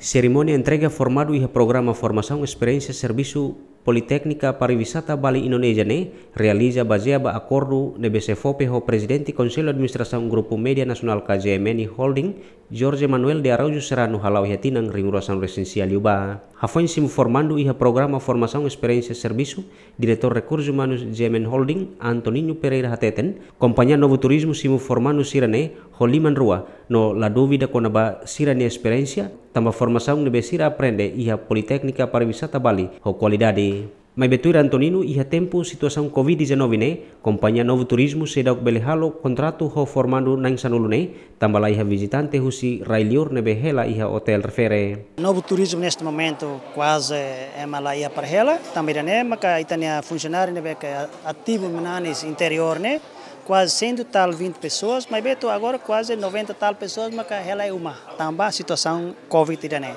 Seremoni entrega formado e programa Formação Experiência Serviço Politécnica pariwisata Bali Indonesia ne realiza ba acordo BCFOP ho Presidente Conselho Administração Grupo media nasional KJMN Holding Jorge Manuel de Araujo Serrano halau hetinang ringurasan residencial Yuba. Rafael formando e programa Formação Experiência e Serviço, diretor Recursos Humanos Gemen Holding, Antoninho Pereira Hateten, companhia Novo Turismo Simo formando Sirane, Holiman Rua, no La Dúvida a Sirane Experiência, também formação de sira Aprende e a Politécnica para Visata Bali, com qualidade. Mas betura Antonino há tempo situação Covid-19 né, companhia Novo Turismo se o belehalo contrato ho formando nang sanulu ne, né? tambala ia visitante husi railior nebehela hela hotel refere. Novo Turismo neste momento quase é mala ia para também é, né, maka itania funcionário nebe né? que ativo menanis interior né, quase 100 tal 20 pessoas, mas beto agora quase 90 tal pessoas, mas hela é uma, tamba situação Covid-19. Né?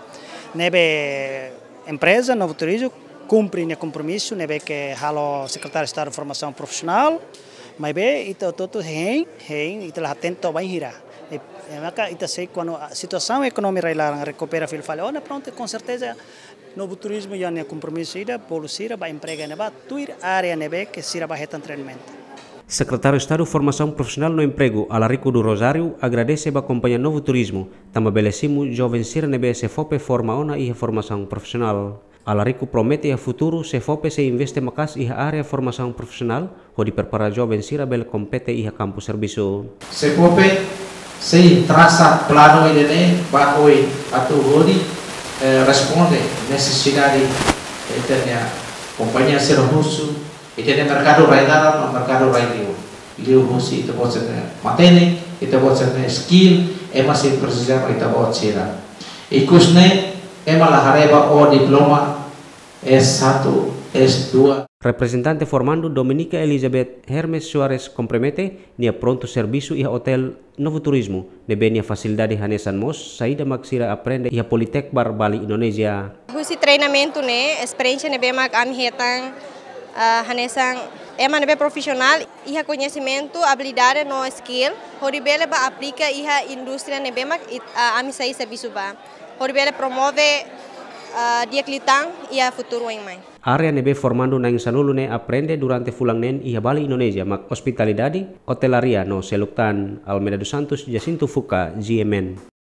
Nebe empresa Novo Turismo cumprem o compromisso, né, que o secretário de Estado de Formação Profissional, mas bem, então todo rei, rei, então atento vai girar. Então sei quando a situação econômica lá recupera, ele fala, olha pronto, com certeza novo turismo já é compromisso ida, polusira, vai emprega neba, tuir área nebe que sira vai treinamento. Secretário de Estado de Formação Profissional no Emprego, Alarico do Rosário, agradece a companhia Novo Turismo. Também belecimo jovens sira nebe se fope forma ona e formação profissional. Alariku promete a futuro se Fope se investe makas iha area formasaun profesional ho di prepara jovem sira bel kompete iha kampus serbiso. Se Fope se trasa plano idene né bajo atu hori eh, responde necessidade etenia companhia ser russo etenia mercado raidara no mercado raidio liu russo itu bosene matene itu bosene skill emas in precisar itu bosene ikusne emala hareba o diploma S1, S2. Representante formando Dominica Elizabeth Hermes Suarez compromete nia pronto servisu ia hotel Novo Turismo, de benia facilidade Hanesan Mos, saida maxira aprende ia politek Bar Bali Indonesia. Husi treinamento ne, experiencia ne mag am hetang uh, ah, Hanesan ema be profesional, ia conhecimento, habilidade no skill, horibele ba aplica iha indústria nebe mag uh, ah, am saí servisu ba. Horibele promove Eh, dia kelitang ia futuro en mai. Area nebe formando na ne aprende durante fulang nen ia Bali Indonesia mak hospitalidadi, hotelaria no seluktan Almeda dos Santos Jacinto Fuka GMN.